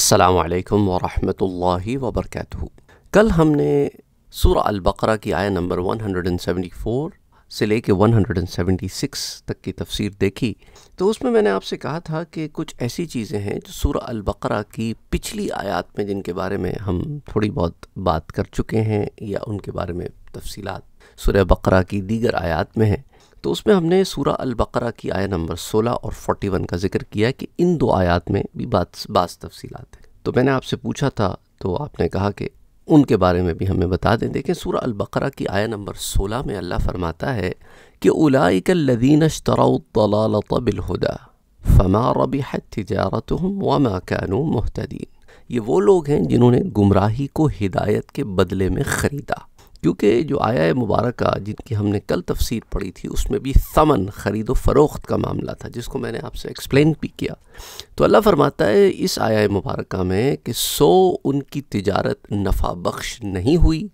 अस्सलाम वरहमतुल्लाहि वबरकatuह कल हमने सूरह अल-बकरा की आयत नंबर 174 से लेके 176 तक की तफसीर देखी तो उसमें मैंने आपसे कहा था कि कुछ ऐसी चीज़ें हैं जो सूरह अल-बकरा की पिछली आयत में जिनके बारे में हम थोड़ी बहुत बात कर चुके हैं या उनके बारे में तफसीलात सूरह बकरा की दीगर आयत में हैं तो उसमें हमने अल अलबकरा की आया नंबर 16 और 41 का जिक्र किया है कि इन दो आयात में भी बात बास तफसीलात हैं तो मैंने आपसे पूछा था तो आपने कहा कि उनके बारे में भी हमें बता दें देखें अल बकरा की आया नंबर 16 में अल्लाह फरमाता है कि उलाइकल्लदीन बिलहुदा फमा रबिहत तिजारत वमा कानू मुहतदीन ये वो लोग हैं जिन्होंने गुमराही को हिदायत के बदले में ख़रीदा क्योंकि जो आया है मुबारक जिनकी हमने कल तफसीर पढ़ी थी उसमें भी समन ख़रीद व फ़रोख्त का मामला था जिसको मैंने आपसे एक्सप्लेन भी किया तो अल्लाह फरमाता है इस आया मुबारक में कि सो उनकी तिजारत नफ़ा बख्श नहीं हुई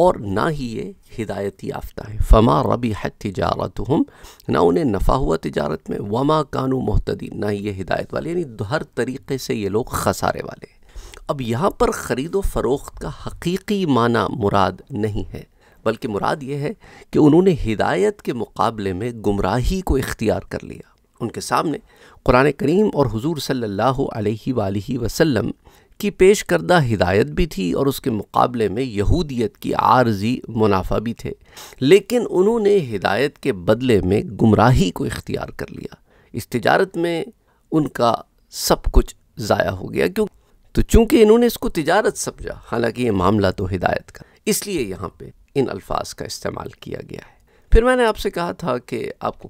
और ना ही ये हिदायत याफ्ता है फमा रबी है तजारत हम ना उन्हें नफ़ा हुआ तजारत में वमा कानू मोहतदी ना ही ये हिदायत वाले यानी हर तरीके से ये लोग खसारे वाले हैं अब यहाँ पर ख़रीद व फरोख्त का हकीकी माना मुराद नहीं है बल्कि मुराद ये है कि उन्होंने हिदायत के मुकाबले में गुमराही को इख्तियार कर लिया उनके सामने कुरान करीम और हुजूर सल्लल्लाहु अलैहि वालैहि वसल्लम की पेश करदा हिदायत भी थी और उसके मुकाबले में यहूदियत की आर्जी मुनाफा भी थे लेकिन उन्होंने हिदायत के बदले में गुमराही को इख्तियार कर लिया इस तजारत में उनका सब कुछ ज़ाया हो गया क्योंकि तो चूंकि इन्होंने इसको तिजारत समझा हालांकि ये मामला तो हिदायत का इसलिए यहाँ पे इन अल्फाज का इस्तेमाल किया गया है फिर मैंने आपसे कहा था कि आपको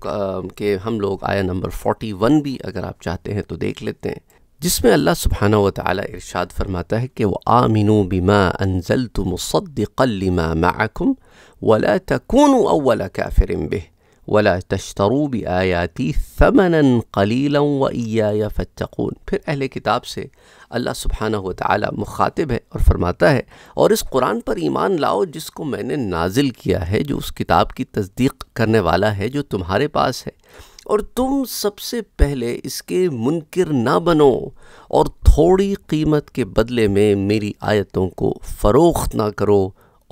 कि हम लोग आया नंबर फोर्टी वन भी अगर आप चाहते हैं तो देख लेते हैं जिसमें अल्लाह सुबहाना व ताली इरशाद फरमाता है कि वह आमिनु बिमा अनजल तुमसदिकलिमा माकुम वला तकून अवला काफिर बह वला तश्तरू भी आयाती फ़मन कलील व ईया फ़तकून फिर अहल किताब से अल्लाह सुबहाना व ताली मुखातिब है और फरमाता है और इस कुरान पर ईमान लाओ जिसको मैंने नाजिल किया है जो उस किताब की तस्दीक करने वाला है जो तुम्हारे पास है और तुम सबसे पहले इसके मुनकर ना बनो और थोड़ी कीमत के बदले में मेरी आयतों को फ़रोख्त ना करो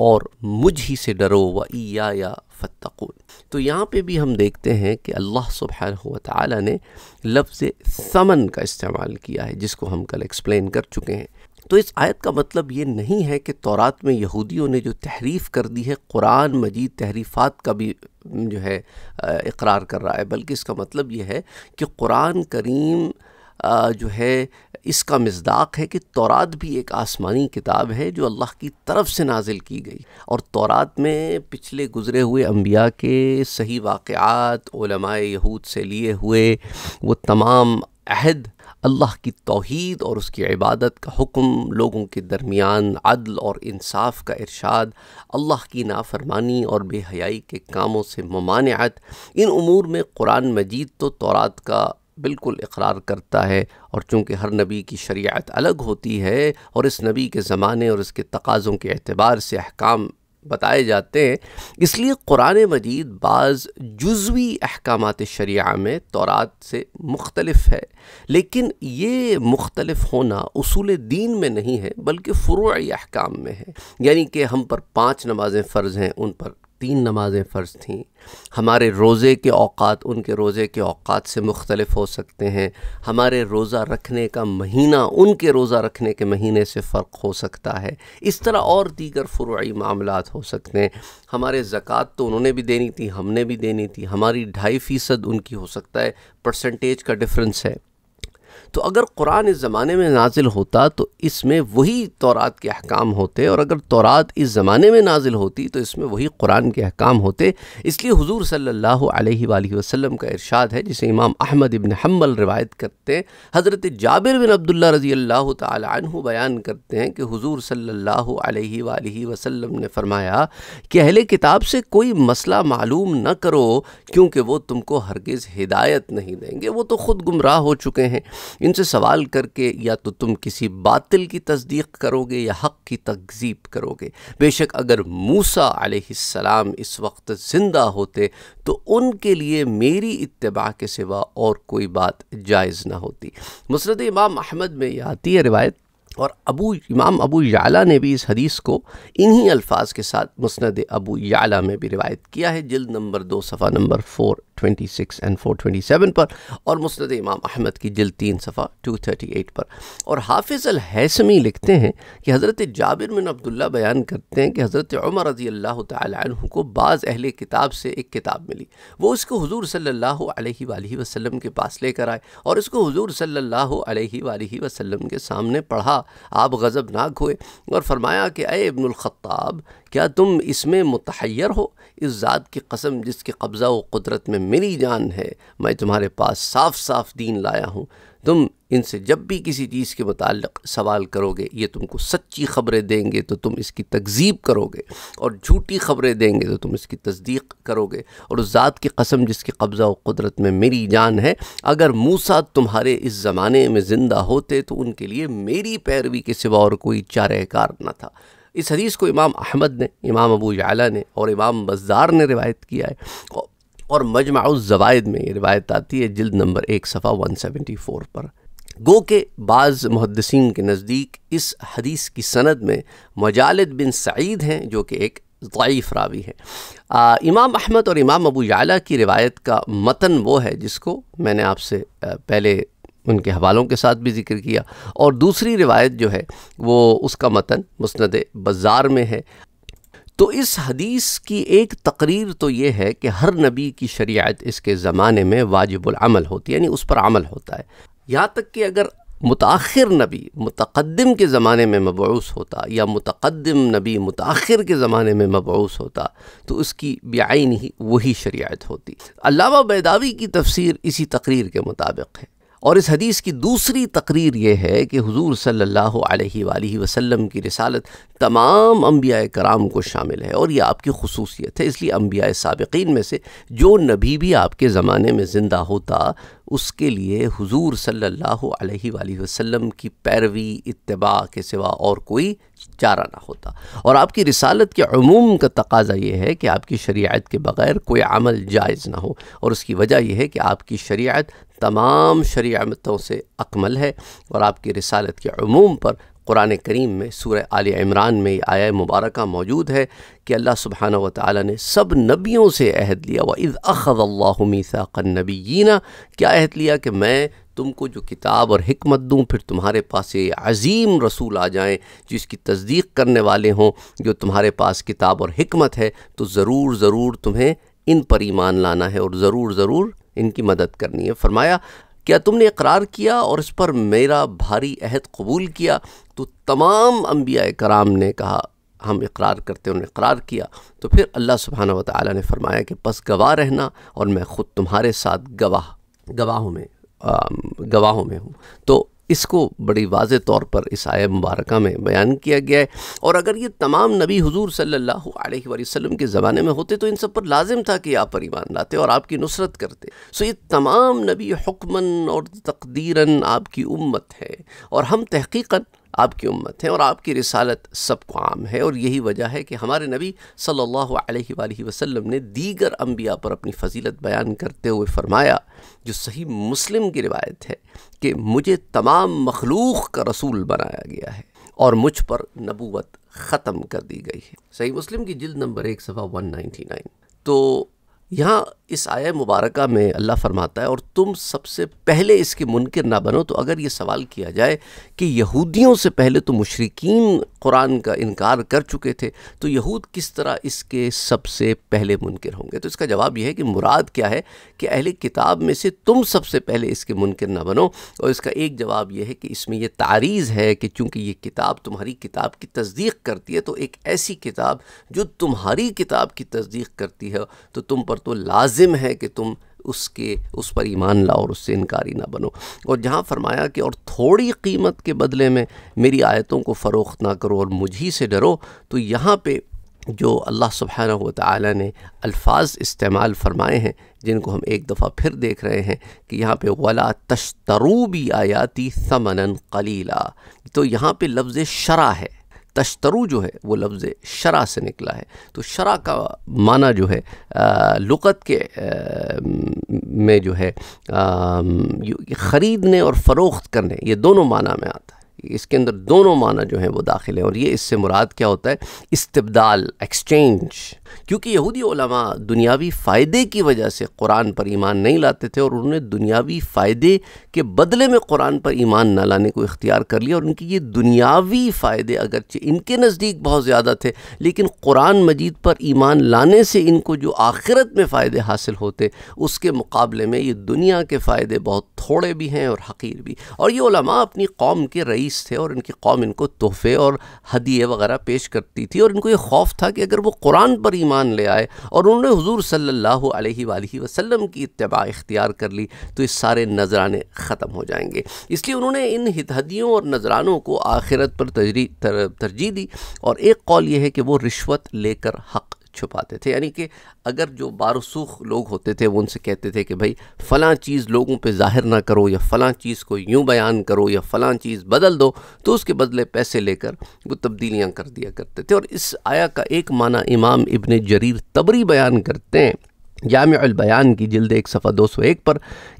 और मुझ ही से डरो व या, या फ़तकून तो यहाँ पे भी हम देखते हैं कि अल्लाह सुबह ताली ने लफ्ज़ समन का इस्तेमाल किया है जिसको हम कल एक्सप्लेन कर चुके हैं तो इस आयत का मतलब ये नहीं है कि तौरात में यहूदियों ने जो तहरीफ़ कर दी है कुरान मजीद तहरीफ़ात का भी जो है इकरार कर रहा है बल्कि इसका मतलब ये है कि कुरान करीम जो है इसका मजदाक है कि तौरात भी एक आसमानी किताब है जो अल्लाह की तरफ से नाजिल की गई और तौरात में पिछले गुज़रे हुए अम्बिया के सही वाक़ात यहूद से लिए हुए वो तमाम अहद अल्लाह की तोहद और उसकी इबादत का हुक्म लोगों के दरमियान अदल और इंसाफ का इरशाद अल्लाह की नाफरमानी और बेहयाई के कामों से ममानत इन अमूर में कुरान मजीद तो तौरात का बिल्कुल इकरार करता है और चूँकि हर नबी की शरीयत अलग होती है और इस नबी के ज़माने और इसके तकाज़ों के अतबार से अहकाम बताए जाते हैं इसलिए क़ुरान मजीद बाज़ जुजवी अहकाम शरिया में तौरात से मुख्तलफ है लेकिन ये मुख्तलफ होना असूल दीन में नहीं है बल्कि फ़ुरूई अहकाम में है यानी कि हम पर पाँच नमाज़ें फ़र्ज़ हैं उन पर तीन नमाज़ें फ़र्ज थीं हमारे रोज़े के अवात उनके रोज़े के अवात से मुख्तलफ हो सकते हैं हमारे रोज़ा रखने का महीना उनके रोज़ा रखने के महीने से फ़र्क हो सकता है इस तरह और दीगर फ़ुरई मामला हो सकते हैं हमारे ज़क़़त तो उन्होंने भी देनी थी हमने भी देनी थी हमारी ढाई फ़ीसद उनकी हो सकता है परसेंटेज का डिफरेंस है तो अगर कुरान इस ज़माने में नाजिल होता तो इसमें वही तौरात के अहकाम होते और अगर तौरात इस ज़माने में नाजिल होती तो इसमें वही कुरान के अहकाम होते इसलिए हुजूर सल्लल्लाहु अलैहि वसल्लम का इरशाद है जिसे इमाम अहमद इबन हम्बल रिवायत करते हैं हज़रत जाबिर बिन अब्दुल्ला रज़ी अल्लाह तु बयान करते हैं कि हुजूर सल्लल्लाहु अलैहि वसल्लम ने फरमाया कि अहले किताब से कोई मसला मालूम न करो क्योंकि वो तुमको हरगिज़ हिदायत नहीं देंगे वो तो ख़ुद गुमराह हो चुके हैं इनसे सवाल करके या तो तुम किसी बातिल की तस्दीक करोगे या हक़ की तकजीब करोगे बेशक अगर मूसा सलाम इस वक्त ज़िंदा होते तो उनके लिए मेरी इतबा के सिवा और कोई बात जायज़ ना होती मुसरत इमाम अहमद में यह आती है रिवायत और अबू इमाम अबू याला ने भी इस हदीस को इन्हीं अल्फाज के साथ मुस्ंद अबू याला में भी रिवायत किया है जल्द नंबर दो सफ़ा नंबर फ़ोर 426 एंड 427 पर और मुस्द इमाम अहमद की जल तीन सफ़ा 238 पर और हाफिज़ अल हैसमी लिखते हैं कि हज़रत जाबिर बिन अब्दुल्ला बयान करते हैं कि हज़रत उमर रज़ी अल्लाह तह को बाज़ अहल किताब से एक किताब मिली वो इसको हजूर सल्ला वसम के पास लेकर आए और इसको हजूर सल्ला वसलम के सामने पढ़ा आप गज़बनाक हुए और फरमाया कि अय इब्नुलख़ाब क्या तुम इसमें मुतहैर हो इस ज़ात की कसम जिसके कब्ज़ा व कुदरत में मेरी जान है मैं तुम्हारे पास साफ साफ दीन लाया हूँ तुम इनसे जब भी किसी चीज़ के मतलब सवाल करोगे ये तुमको सच्ची खबरें देंगे तो तुम इसकी तकजीब करोगे और झूठी खबरें देंगे तो तुम इसकी तस्दीक करोगे और उस ज़ात की कसम जिसके कब्ज़ा व कुदरत में मेरी जान है अगर मूसा तुम्हारे इस ज़माने में ज़िंदा होते तो उनके लिए मेरी पैरवी के सिवा और कोई चारकार न था इस हदीस को इमाम अहमद ने इमाम अबू जला ने और इमाम बज़ार ने रिवायत किया है और मजमाउज़वायद में ये रिवायत आती है जल्द नंबर एक सफ़ा वन सेवेंटी फोर पर गो के बाज़ मुहदसिन के नज़दीक इस हदीस की सनद में मजालद बिन सईद हैं जो कि एक ईफ रावी है आ, इमाम अहमद और इमाम अबू याला की रिवायत का मतन वो है जिसको मैंने आपसे पहले उनके हवालों के साथ भी जिक्र किया और दूसरी रिवायत जो है वो उसका मतन मुस्ंद बाज़ार में है तो इस हदीस की एक तकरीर तो ये है कि हर नबी की शरीयत इसके ज़माने में वाजिबुलमल होती है यानी उस पर अमल होता है यहाँ तक कि अगर मुताखिर नबी मुतक़दम के ज़माने में मबूस होता या मुतक़दम नबी मुताखिर के ज़माने में मबूस होता तो उसकी बेआन ही वही शरीयत होती अलावा बैदावी की तफसीर इसी तकरीर के मुताबिक है और इस हदीस की दूसरी तकरीर ये है कि हुजूर सल्लल्लाहु अलैहि वसल्लम की रिसालत तमाम अम्बिया कराम को शामिल है और ये आपकी खसूसियत है इसलिए अम्बिया सबक़िन में से जो नबी भी आपके ज़माने में ज़िंदा होता उसके लिए हुजूर सल्लल्लाहु अलैहि वसल्लम की पैरवी इतबा के सिवा और कोई चारा ना होता और आपकी रिसालत के अमूम का तकाजा ये है कि आपकी शरीयत के बग़ैर कोई अमल जायज़ ना हो और उसकी वजह यह है कि आपकी शरीयत तमाम शरीयतों से अकमल है और आपकी रिसालत के अमूम पर कुरान करीम में सूर आल इमरान में ये आया मुबारक मौजूद है कि अल्लाह सुबहाना व ताली ने सब नबियों से अहद लिया व इज़ अख़ल्लासाक़नबीना क्या अहद लिया कि मैं तुमको जो किताब और हमत दूँ फिर तुम्हारे पास ये अज़ीम रसूल आ जाएँ जिसकी तस्दीक करने वाले हों जो तुम्हारे पास किताब और हमत है तो ज़रूर ज़रूर तुम्हें इन पर ईमान लाना है और ज़रूर ज़रूर इनकी मदद करनी है फरमाया क्या तुमने इकरार किया और इस पर मेरा भारी अहद कबूल किया तो तमाम अम्बिया कराम ने कहा हम इकरार करते उन्होंने इकरार किया तो फिर अल्लाह सुबहाना व ताली ने फरमाया कि बस गवाह रहना और मैं ख़ुद तुम्हारे साथ गवाह गवाहों में गवाहों में हूँ तो इसको बड़ी वाज तौर पर इस आय मुबारक में बयान किया गया है और अगर ये तमाम नबी हजूर सल्लल्लाहु अलैहि के ज़माने में होते तो इन सब पर लाजिम था कि आप पर ईमान लाते और आपकी नुसरत करते सो ये तमाम नबी हुक्मन और तकदीरन आपकी उम्मत है और हम तहकीकन आपकी उम्मत है और आपकी रिसालत सबको आम है और यही वजह है कि हमारे नबी सल्लल्लाहु अलैहि वसल्लम ने दीगर अम्बिया पर अपनी फजीलत बयान करते हुए फरमाया जो सही मुस्लिम की रिवायत है कि मुझे तमाम मखलूक का रसूल बनाया गया है और मुझ पर नबूवत ख़त्म कर दी गई है सही मुस्लिम की जिल्द नंबर एक सफ़ा वन नाइन्टी नाइन तो यहाँ इस आय मुबारक में अल्लाह फरमाता है और तुम सबसे पहले इसके मुनकर ना बनो तो अगर ये सवाल किया जाए कि यहूदियों से पहले तो मुशरकिन कुरान का इनकार कर चुके थे तो यहूद किस तरह इसके सबसे पहले मुनकर होंगे तो इसका जवाब यह है कि मुराद क्या है कि अहले किताब में से तुम सबसे पहले इसके मुनकर ना बनो और इसका एक जवाब यह है कि इसमें यह तारीज़ है कि चूँकि ये किताब तुम्हारी किताब की तस्दीक करती है तो एक ऐसी किताब जो तुम्हारी किताब की तस्दीक करती है तो तुम पर पर तो लाजिम है कि तुम उसके उस पर ईमान लाओ और उससे इनकारी ना बनो और जहाँ फरमाया कि और थोड़ी कीमत के बदले में मेरी आयतों को फ़रोख्त ना करो और ही से डरो तो यहाँ पे जो अल्लाह सुबहाना ताली ने अल्फाज इस्तेमाल फ़रमाए हैं जिनको हम एक दफ़ा फिर देख रहे हैं कि यहाँ पे वला तश्तरूबी आयाती समनन कलीला तो यहाँ पे लफ्ज़ शरा है तश्तरु जो है वो लफ्ज़ शरा से निकला है तो शरा का माना जो है लुकत के आ, में जो है आ, ख़रीदने और फ़रोख्त करने ये दोनों माना में आता है इसके अंदर दोनों माना जो हैं वो दाखिल हैं और ये इससे मुराद क्या होता है इस्तबदाल एक्सचेंज क्योंकि यहूदी ओलमा दुनियावी फ़ायदे की वजह से कुरान पर ईमान नहीं लाते थे और उन्होंने दुनियावी फ़ायदे के बदले में कुरान पर ईमान न लाने को इख्तियार कर लिया और उनकी ये दुनियावी फ़ायदे अगरचे इनके नज़दीक बहुत ज़्यादा थे लेकिन कुरान मजीद पर ईमान लाने से इनको जो आखिरत में फ़ायदे हासिल होते उसके मुकाबले में ये दुनिया के फ़ायदे बहुत थोड़े भी हैं और हकीर भी और ये ओलमा अपनी कौम के रईस थे और इनकी कौम इनको तोहफ़े और हदिए वगैरह पेश करती थी और इनको ये खौफ था कि अगर वो कुरान पर ईमान ले आए और उन्होंने हजूर सल्ला वसलम की इतबा इख्तियार कर ली तो इस सारे नजराने ख़त्म हो जाएंगे इसलिए उन्होंने इन हितहदियों और नजरानों को आखिरत पर तरजीह दी और एक कौल यह है कि वो रिश्वत लेकर हक छुपाते थे यानी कि अगर जो बारसूख लोग होते थे वो उनसे कहते थे कि भाई फ़लाँ चीज़ लोगों पे ज़ाहिर ना करो या फ़लाँ चीज़ को यूँ बयान करो या फ़लाँ चीज़ बदल दो तो उसके बदले पैसे लेकर वो तब्दीलियाँ कर दिया करते थे और इस आया का एक माना इमाम इबन जरीर तबरी बयान करते हैं जाम की जल्द एक सफ़ा दो सौ एक पर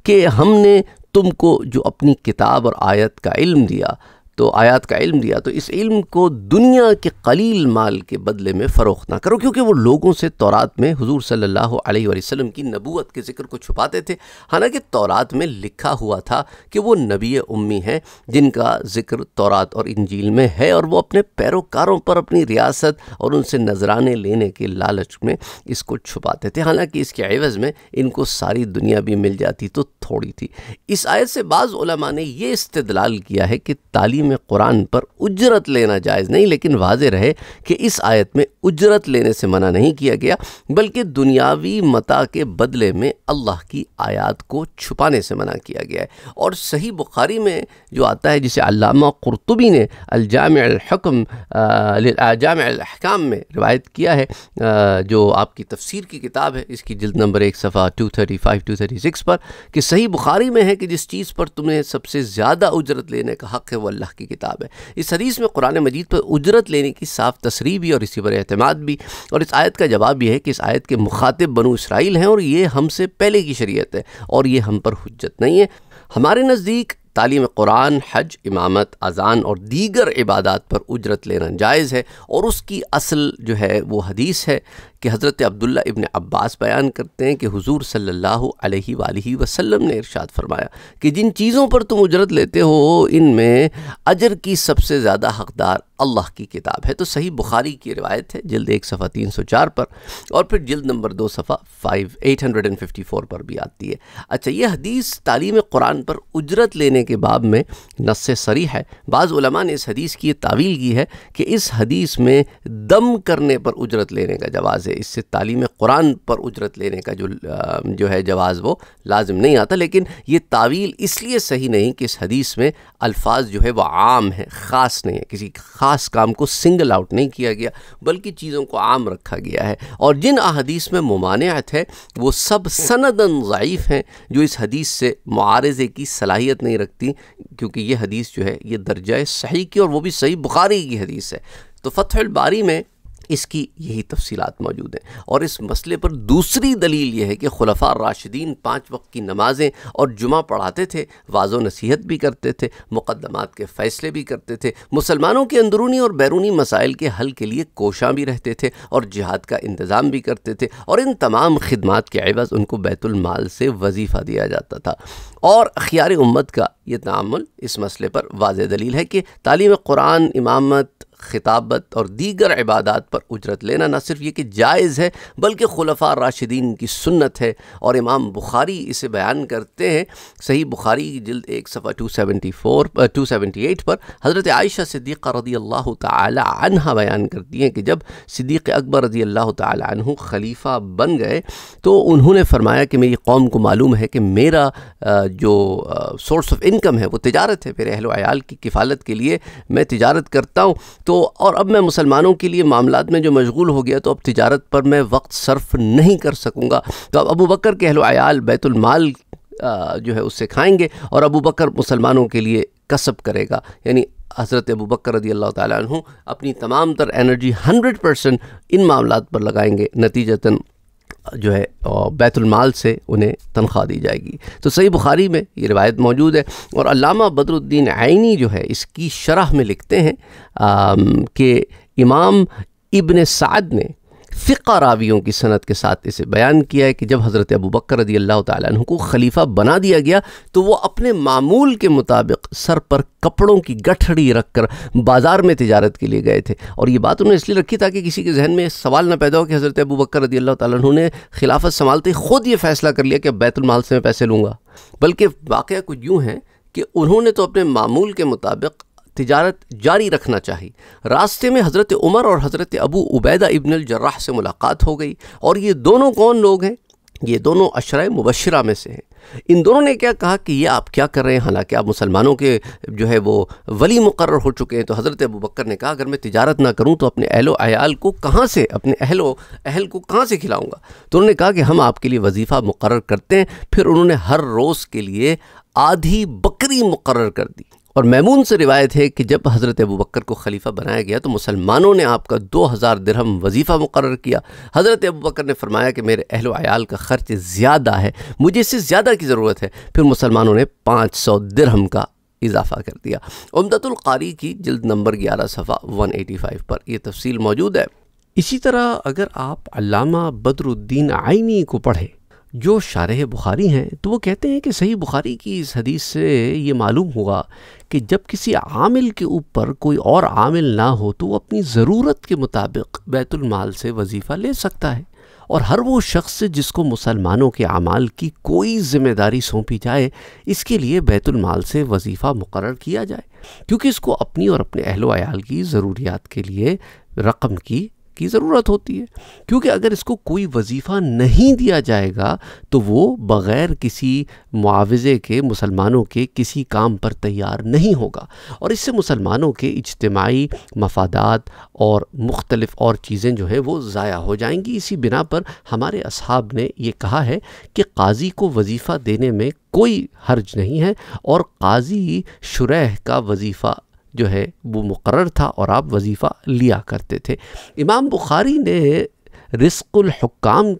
कि हमने तुमको जो अपनी किताब और आयत का इल्म दिया तो आयात का इल्म दिया तो इस इल्म को दुनिया के कलील माल के बदले में फ़रोख ना करो क्योंकि वो लोगों से तौरात में हुजूर सल्लल्लाहु अलैहि वसल्लम की नबूत के ज़िक्र को छुपाते थे हालांकि तौरात में लिखा हुआ था कि वो नबी उम्मी हैं जिनका ज़िक्र तौरात और इंजील में है और वो अपने पैरोकारों पर अपनी रियासत और उनसे नजराने लेने के लालच में इसको छुपाते थे हालाँकि इसके एवज़ में इनको सारी दुनिया भी मिल जाती तो थोड़ी थी इस आयत से बाज़ ने यह इस्तलाल किया है कि तालीम में कुरान पर उजरत लेना जायज़ नहीं लेकिन वाज रहे कि इस आयत में उजरत लेने से मना नहीं किया गया बल्कि दुनियावी मता के बदले में अल्लाह की आयत को छुपाने से मना किया गया है और सही बुखारी में जो आता है जिसे अल्लामा कुरतुबी ने अलजामकम जाम में रिवायत किया है जो आपकी तफसीर की किताब है इसकी जल्द नंबर एक सफ़ा two thirty five two thirty six पर कि सही बुखारी में है कि जिस चीज़ पर तुम्हें सबसे ज़्यादा उजरत लेने का हक़ है वो अल्लाह की किताब है इस हदीस में कुरान मजीद पर उजरत लेने की साफ तस्री भी और इसी पर अहतमाद भी और इस आयत का जवाब यह है कि इस आयत के मुखातिब बनु इसराइल हैं और ये हमसे पहले की शरीयत है और ये हम पर हजत नहीं है हमारे नज़दीक तालीम कुरान हज इमामत अजान और दीगर इबादत पर उजरत लेना जायज़ है और उसकी असल जो है वो हदीस है कि हज़रत अब्दुल्ला इबन अब्बास बयान करते हैं कि हुजूर सल्लल्लाहु अलैहि अलैहि वसल्लम ने इरशाद फरमाया कि जिन चीज़ों पर तुम उजरत लेते हो इनमें अजर की सबसे ज़्यादा हकदार अल्लाह की किताब है तो सही बुखारी की रिवायत है जल्द एक सफ़ा तीन सौ चार पर और फिर जल्द नंबर दो सफ़ा five eight hundred and fifty four पर भी आती है अच्छा ये हदीस तालीम कुरान पर उजरत लेने के बाब में नस सरी है बाज़ ने इस हदीस की तावील की है कि इस हदीस में दम करने पर उजरत लेने का जवाज़ से इससे तालीम कुरान पर उजरत लेने का जो जो है जवाज़ वो लाजम नहीं आता लेकिन ये तावील इसलिए सही नहीं कि इस हदीस में अल्फाज जो है वह आम है ख़ास नहीं है किसी ख़ास काम को सिंगल आउट नहीं किया गया बल्कि चीज़ों को आम रखा गया है और जिन अदीस में ममानियत है वो सब सनदन ज़ीफ़ हैं जो इस हदीस से मुआरजे की सलाहियत नहीं रखती क्योंकि ये हदीस जो है ये दर्जा सही की और वो भी सही बुखारी की हदीस है तो फतहुल बारी में इसकी यही तफसीत मौजूद हैं और इस मसले पर दूसरी दलील यह है कि खुलफा राशिदीन पाँच वक्त की नमाज़ें और जुमा पढ़ाते थे वाजो नसीहत भी करते थे मुकदमात के फ़ैसले भी करते थे मुसलमानों के अंदरूनी और बैरूनी मसाइल के हल के लिए कोशाँ भी रहते थे और जिहाद का इंतज़ाम भी करते थे और इन तमाम खदमात के अवज़ उनको बैतुलमाल से वजीफ़ा दिया जाता था और अखियार उम्मत का ये तामुल इस मसले पर वाज दलील है कि तालीम कुरान इमामत खिताबत और दीगर इबादत पर उजरत लेना न सिर्फ ये कि जायज़ है बल्कि खुलफा राशिदीन की सुन्नत है और इमाम बुखारी इसे बयान करते हैं सही बुखारी की जल्द एक सफ़ा two seventy four two seventy eight पर हज़रत आयशा सिद्दीक़ रदी अल्लाह तहा बयान करती हैं कि जब सिद्दीक़ अकबर रदी अल्लाह तहु खलीफ़ा बन गए तो उन्होंने फरमाया कि मेरी कौम को मालूम है कि मेरा जो सोर्स ऑफ इनकम है वो तजारत है मेरे अहल आयाल की किफ़ालत के लिए मैं तजारत करता हूँ तो और अब मैं मुसलमानों के लिए मामला में जो मशगूल हो गया तो अब तजारत पर मैं वक्त सर्फ नहीं कर सकूँगा तो अब अबू बकर के अहलोयाल बैतुलमाल जो है उससे खाएँगे और अबू बकर मुसलमानों के लिए कसब करेगा यानी हज़रत अबू बकर रदी अल्लाह ताली अपनी तमाम तर एनर्जी हंड्रेड परसेंट इन मामला पर लगाएंगे नतीजतन जो है बैतुलमाल से उन्हें तनख्वाह दी जाएगी तो सही बुखारी में ये रिवायत मौजूद है और अलामा बदरुद्दीन आइनी जो है इसकी शरह में लिखते हैं कि इमाम इबन साद ने फ़िका रावियों की सनत के साथ इसे बयान किया है कि जब हज़रत अबू बकर रदी अल्लाह तु को खलीफा बना दिया गया तो वो अपने मामूल के मुताबिक सर पर कपड़ों की गठड़ी रख कर बाज़ार में तजारत के लिए गए थे और ये बात उन्होंने इसलिए रखी ताकि किसी के जहन में सवाल ना पैदा हो कि हज़रत अबू बकर रदी अल्लाह तु ने खिलाफत संभालते ख़ुद ये फ़ैसला कर लिया कि बैतुलमाल से मैं पैसे लूँगा बल्कि वाक़ कुछ यूँ हैं कि उन्होंने तो अपने मामूल के मुताबिक तजारत जारी रखना चाहिए रास्ते में हज़रत उमर और हज़रत अबू उबैदा इबन जर्राह से मुलाकात हो गई और ये दोनों कौन लोग हैं ये दोनों अशरा मुबशरा में से हैं इन दोनों ने क्या कहा कि ये आप क्या कर रहे हैं हालांकि आप मुसलमानों के जो है वो वली मुकर हो चुके हैं तो हज़रत अबू बकर ने कहा अगर मैं तिजारत ना करूं तो अपने अहलो अयाल को कहाँ से अपने अहलो अहल को कहाँ से खिलाऊंगा तो उन्होंने कहा कि हम आपके लिए वजीफ़ा मुकर करते हैं फिर उन्होंने हर रोज़ के लिए आधी बकरी मुकर कर दी और मैमून से रिवायत है कि जब हज़रत अबू बकर को खलीफा बनाया गया तो मुसलमानों ने आपका दो हज़ार दरहम वजीफ़ा मुकर किया हज़रत अबू बकर ने फरमाया कि मेरे अहल आयाल का ख़र्च ज़्यादा है मुझे इससे ज़्यादा की ज़रूरत है फिर मुसलमानों ने पाँच सौ दरहम का इजाफा कर दिया उमदतुल्कारी की जल्द नंबर ग्यारह सफ़ा वन एटी फाइव पर यह तफसील मौजूद है इसी तरह अगर आप अलामा बदरुद्दीन आइनी को पढ़ें जो शारह बुखारी हैं तो वो कहते हैं कि सही बुखारी की इस हदीस से ये मालूम हुआ कि जब किसी आमिल के ऊपर कोई और आमिल ना हो तो वो अपनी ज़रूरत के मुताबिक बैतुलमाल से वजीफ़ा ले सकता है और हर वो शख्स जिसको मुसलमानों के अमाल की कोई ज़िम्मेदारी सौंपी जाए इसके लिए बैतुलमाल से वजीफ़ा मुकर किया जाए क्योंकि इसको अपनी और अपने अहलोयाल की ज़रूरियात के लिए रकम की की ज़रूरत होती है क्योंकि अगर इसको कोई वजीफ़ा नहीं दिया जाएगा तो वो बग़ैर किसी मुआवज़े के मुसलमानों के किसी काम पर तैयार नहीं होगा और इससे मुसलमानों के इज्तमाही मफादात और मुख्तलफ़ और चीज़ें जो हैं वो ज़ाया हो जाएंगी इसी बिना पर हमारे असहाब ने यह कहा है कि काजी को वजीफ़ा देने में कोई हर्ज नहीं है और काजी शुरह का वजीफ़ा जो है वो मुकर था और आप वजीफ़ा लिया करते थे इमाम बुखारी ने रिस्कुल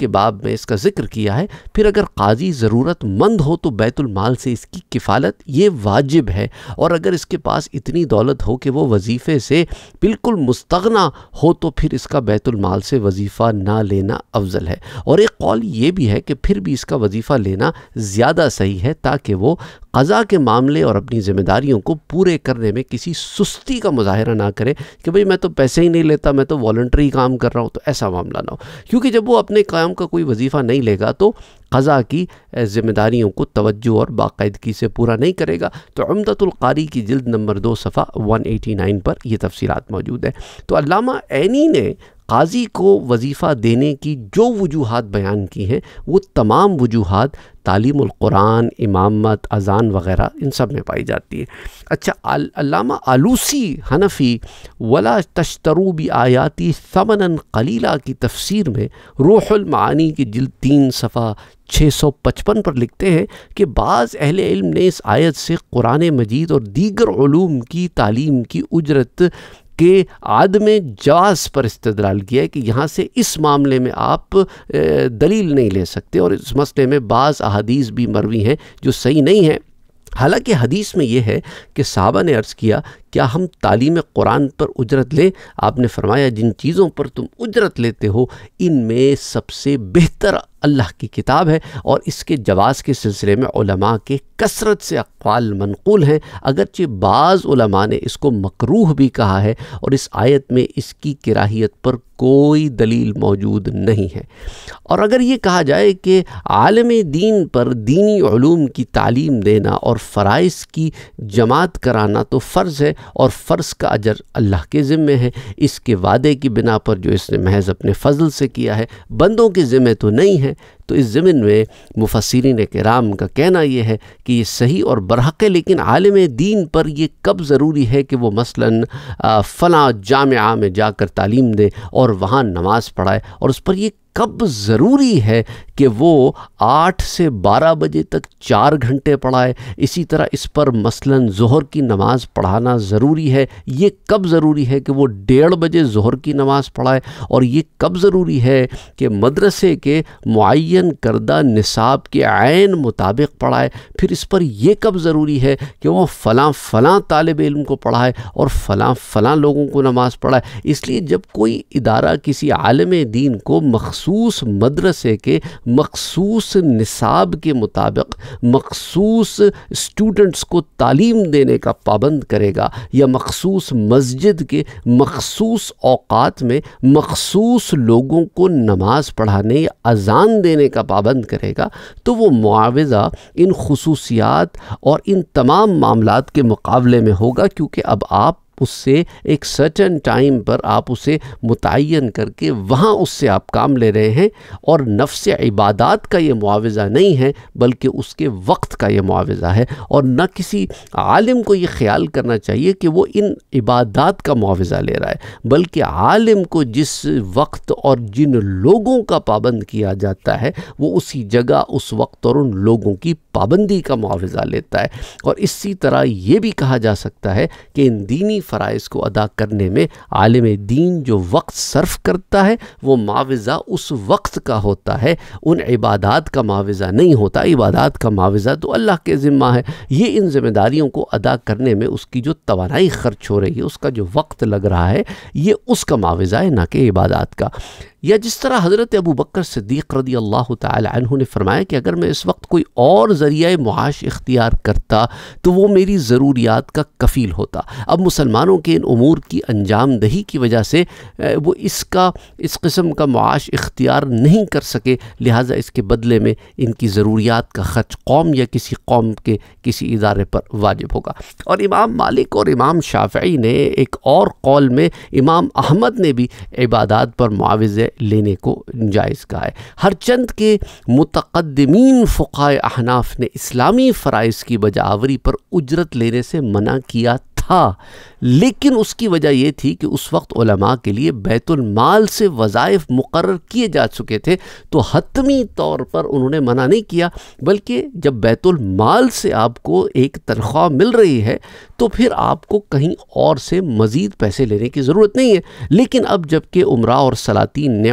के बाब में इसका ज़िक्र किया है फिर अगर काजी ज़रूरतमंद हो तो बैतुलमाल से इसकी किफ़ालत ये वाजिब है और अगर इसके पास इतनी दौलत हो कि वो वजीफ़े से बिल्कुल मुस्तना हो तो फिर इसका बैतुलमाल से वजीफ़ा ना लेना अफजल है और एक कौल ये भी है कि फिर भी इसका वजीफ़ा लेना ज़्यादा सही है ताकि वो क़ज़ा के मामले और अपनी ज़िम्मेदारियों को पूरे करने में किसी सुस्ती का मुजाहरा ना करे कि भाई मैं तो पैसे ही नहीं लेता मैं तो वॉल्ट्री काम कर रहा हूँ तो ऐसा मामला ना हो क्योंकि जब वो अपने काम का कोई वजीफ़ा नहीं लेगा तो क़ा की ज़िम्मेदारियों को तोज्जो और बाकायदगी से पूरा नहीं करेगा तो अमदतुल्कारी की जल्द नंबर दो सफ़ा वन एटी नाइन पर यह तफसीत मौजूद है तो अलामा ऐनी ने काजी को वजीफ़ा देने की जो वजूहत बयान की हैं वो तमाम वजूहत तालीम क़ुरान इमामत अजान वग़ैरह इन सब में पाई जाती है अच्छा अल्लामा आलूसी हनफ़ी वला तशतरूब आयाती समन कलीला की तफसीर में रूहमानी की जल तीन सफ़ा 655 पर लिखते हैं कि बाज़ अहल इल्म ने इस आयत से कुरान मजीद और दीगर ूम की तालीम की उजरत कि आद में पर इस्तलाल किया है कि यहाँ से इस मामले में आप दलील नहीं ले सकते और इस मसले में बाज़ अहदीस भी मरवी हैं जो सही नहीं है हालांकि हदीस में यह है कि साहबा ने अर्ज़ किया क्या हम तालीम कुरान पर उजरत लें आपने फरमाया जिन चीज़ों पर तुम उजरत लेते हो इनमें सबसे बेहतर अल्लाह की किताब है और इसके जवाज़ के सिलसिले में के कसरत से अक़वाल मनकूल हैं अगरचे बाज़ ने इसको मकरूह भी कहा है और इस आयत में इसकी किराहियत पर कोई दलील मौजूद नहीं है और अगर ये कहा जाए कि आलम दीन पर दीनी की तालीम देना और फ़राइज़ की जमात कराना तो फ़र्ज़ है और फ़र्ज़ का अजर अल्लाह के ज़िम्मे है इसके वादे की बिना पर जो इसने महज अपने फ़जल से किया है बंदों के ज़िम्मे तो नहीं है तो इस ज़मीन में मुफसरीन कराम का कहना यह है कि ये सही और बरहक है लेकिन आलम दीन पर यह कब ज़रूरी है कि वह मसला फ़ला जाम में जाकर तालीम दे और वहाँ नमाज़ पढ़ाए और उस पर यह कब ज़रूरी है कि वो आठ से बारह बजे तक चार घंटे पढ़ाए इसी तरह इस पर मसलन जहर की नमाज़ पढ़ाना ज़रूरी है ये कब ज़रूरी है कि वो डेढ़ बजे जहर की नमाज़ पढ़ाए और ये कब ज़रूरी है कि मदरसे के मुन करदा निसाब के आन मुताबिक पढ़ाए फिर इस पर यह कब ज़रूरी है कि वह फ़लाँ फ़लाँ तालब इलम को पढ़ाए और फ़लाँ फ़लाँ लोगों को नमाज़ पढ़ाए इसलिए जब कोई इदारा किसी आलम दीन को मखसूस मखसूस मदरसे के मखसूस निसाब के मुताबिक मखसूस स्टूडेंट्स को तालीम देने का पाबंद करेगा या मखसूस मस्जिद के मखसूस अवात में मखसूस लोगों को नमाज पढ़ाने या अजान देने का पाबंद करेगा तो वो मुआवजा इन खसूसियात और इन तमाम मामला के मुकाबले में होगा क्योंकि अब आप उससे एक सर्टन टाइम पर आप उसे मुतन करके वहाँ उससे आप काम ले रहे हैं और नफ्स इबादत का ये मुआवजा नहीं है बल्कि उसके वक्त का ये मुआवजा है और न किसी आलिम को ये ख्याल करना चाहिए कि वो इन इबादत का मुआवजा ले रहा है बल्कि आलिम को जिस वक्त और जिन लोगों का पाबंद किया जाता है वो उसी जगह उस वक्त और उन लोगों की पाबंदी का मुआवजा लेता है और इसी तरह ये भी कहा जा सकता है कि इन दीनी फ़रज़ को अदा करने में आलम दीन जो वक्त सर्फ करता है वो मुआवज़ा उस वक्त का होता है उन इबादत का मुआवज़ा नहीं होता इबादत का मुआवज़ा तो अल्लाह के ज़िम्मा है ये इन ज़िम्मेदारियों को अदा करने में उसकी जो तोानाई ख़र्च हो रही है उसका जो वक्त लग रहा है ये उसका मुआवज़ा है ना कि इबादत का या जिस तरह हज़रत अबू बकर सिद्दीक़ रदी अल्लाह तह ने फरमाया कि अगर मैं इस वक्त कोई और ज़रिया मुआश इख्तियार करता तो वो मेरी ज़रूरियात का कफ़ील होता अब मुसलमानों के इन अमूर की अंजाम दही की वजह से वो इसका इस कस्म का मुआश इख्तियार नहीं कर सके लिहाजा इसके बदले में इनकी ज़रूरियात का खर्च कौम या किसी कौम के किसी इदारे पर वाजिब होगा और इमाम मालिक और इमाम शाफी ने एक और कौल में इमाम अहमद ने भी इबादात पर मुआवज़े है लेने को जायज़ का है हर चंद के मतकदमीन फ़ुका अहनाफ ने इस्लामी फराइज की बजावरी पर उजरत लेने से मना किया हाँ लेकिन उसकी वजह यह थी कि उस वक्त के लिए बैतुलमाल से वज़ाइफ मुकर किए जा चुके थे तो हतमी तौर पर उन्होंने मना नहीं किया बल्कि जब बैतुलमाल से आपको एक तनख्वाह मिल रही है तो फिर आपको कहीं और से मज़ीद पैसे लेने की ज़रूरत नहीं है लेकिन अब जबकि उम्र और सलातीन ने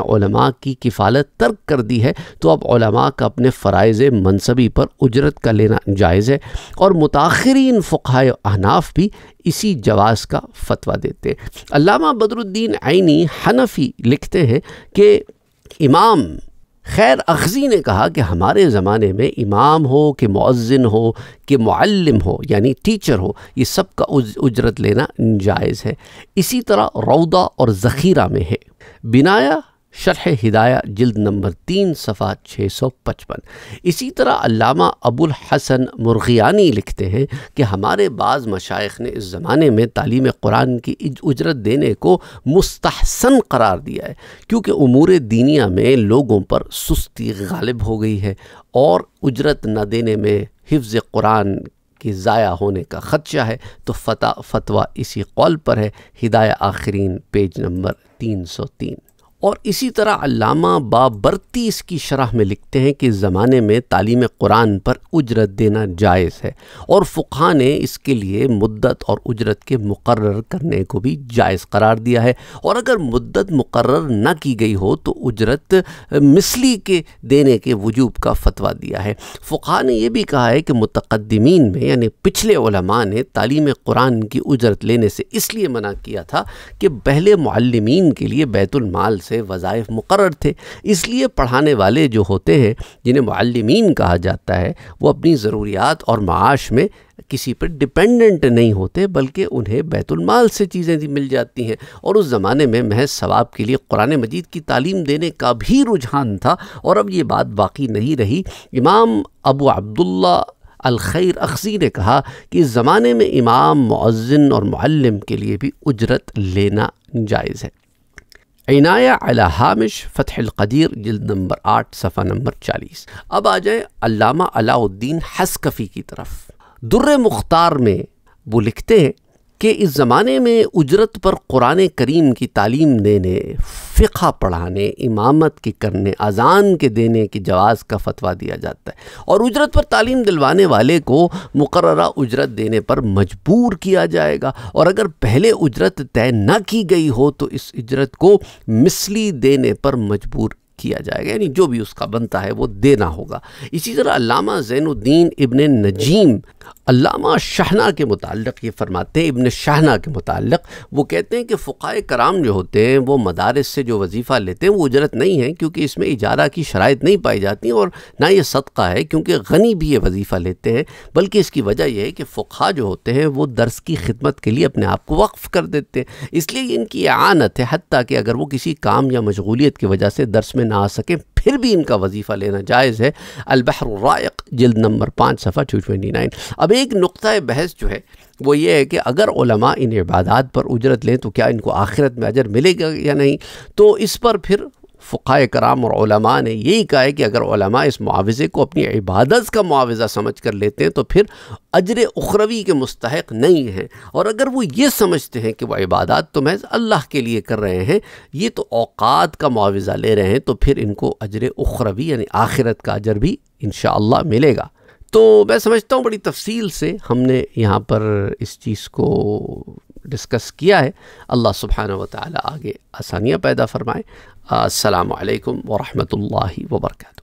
की किफ़ालत तर्क कर दी है तो अब ओलमा का अपने फ़रज़ मनसबी पर उजरत का लेना जायज़ है और मुताखरीन फ़ाय अहनाफ भी इसी जवाज़ का फतवा देते हैं अल्लामा बदरुद्दीन आइनी हनफ़ी लिखते हैं कि इमाम खैर अखजी ने कहा कि हमारे ज़माने में इमाम हो कि मौज़िन हो कि मुअल्लिम हो यानी टीचर हो ये सब का उजरत लेना जायज़ है इसी तरह रौदा और ज़ख़ीरा में है बिनाया शरह हिदाया जल्द नंबर तीन सफ़ा छः सौ पचपन इसी तरह अल्लामा अबुल हसन मुर्गियानी लिखते हैं कि हमारे बाज़ मशाइ ने इस ज़माने में तालीम कुरान की उजरत देने को मुस्तहसन करार दिया है क्योंकि उमूर दीनिया में लोगों पर सुस्ती गालिब हो गई है और उजरत न देने में हिफ्ज़ कुरान के ज़ाया होने का ख़दशा है तो फ़तः फतवा इसी कौल पर है हिदाया आखरीन पेज नंबर तीन सौ तीन और इसी तरह अलामा बाबरती इसकी शरह में लिखते हैं कि ज़माने में तालीम कुरान पर उजरत देना जायज़ है और फ़ुखा ने इसके लिए मुद्दत और उजरत के मुकर करने को भी जायज़ करार दिया है और अगर मुद्दत मुकर न की गई हो तो उजरत मिसली के देने के वजूब का फतवा दिया है फ़ुखा ने यह भी कहा है कि मतकदमी में यानि पिछले ने तालीम कुरान की उजरत लेने से इसलिए मना किया था कि पहले मालमीन के लिए बैतुलमाल से से वज़ाइफ मुकर थे इसलिए पढ़ाने वाले जो होते हैं जिन्हें मालमीन कहा जाता है वो अपनी ज़रूरियात और माश में किसी पर डिपेंडेंट नहीं होते बल्कि उन्हें बैतुलमाल से चीज़ें भी मिल जाती हैं और उस ज़माने में महज सवाब के लिए कुरान मजीद की तालीम देने का भी रुझान था और अब ये बात बाकी नहीं रही इमाम अबू अब्दुल्ला अलखैर अखजी ने कहा कि इस ज़माने में इमाम मौजिन और मुअल्लिम के लिए भी उजरत लेना जायज़ है इनाया अला हामिश फ़तह अलकदीर जल्द नंबर आठ सफ़ा नंबर चालीस अब आ जाए अलामा अलाउद्दीन हसकफ़ी की तरफ दुर्र मुख्तार में वो लिखते हैं कि इस ज़माने में उजरत पर कुरान करीम की तालीम देने फ़िका पढ़ाने इमामत की करने अजान के देने के जवाज़ का फतवा दिया जाता है और उजरत पर तालीम दिलवाने वाले को मुकर उजरत देने पर मजबूर किया जाएगा और अगर पहले उजरत तय न की गई हो तो इस उजरत को मिसली देने पर मजबूर किया जाएगा यानी जो भी उसका बनता है वो देना होगा इसी तरह अलामा ज़ैनुद्दीन इबन नजीम अलामा शाहना के मुतालक ये फरमाते हैं इबन शाहना के मतलब वो कहते हैं कि फ़ुकाए कराम जो होते हैं वो मदारस से जो वजीफ़ा लेते हैं वो उजरत नहीं है क्योंकि इसमें इजारा की शराइ नहीं पाई जाती और ना ये सदका है क्योंकि गनी भी ये वजीफ़ा लेते हैं बल्कि इसकी वजह यह है कि फ़ा जो होते हैं वो दर्स की खिदमत के लिए अपने आप को वक्फ़ कर देते हैं इसलिए इनकी आनत है हती कि अगर वो किसी काम या मशगूलीत की वजह से दर्स में ना आ सकें फिर भी इनका वजीफ़ा लेना जायज़ है अलबहरायक जल्द नंबर पाँच सफ़ा टू ट्वेंटी नाइन अब एक नुक़ बहस जो है वो ये है कि अगर इन इबादात पर उजरत लें तो क्या इनको आखिरत में अजर मिलेगा या नहीं तो इस पर फिर फ़ाय कराम और उलमा ने यही कहा है कि अगर उलमा इस मुआवज़े को अपनी इबादत का मुआवज़ा समझ कर लेते हैं तो फिर अजर उखरवी के मुस्तक नहीं हैं और अगर वो ये समझते हैं कि वह इबादत तो महज अल्लाह के लिए कर रहे हैं ये तो अवात का मुआवज़ा ले रहे हैं तो फिर इनको अजर उखरवी यानी आखिरत का अजर भी इन मिलेगा तो मैं समझता हूँ बड़ी तफसील से हमने यहाँ पर इस चीज़ को डिस्कस किया है अल्लाह सुबहान व आगे आसानियाँ पैदा फरमाएँ अल्लाम वरहमल वर्का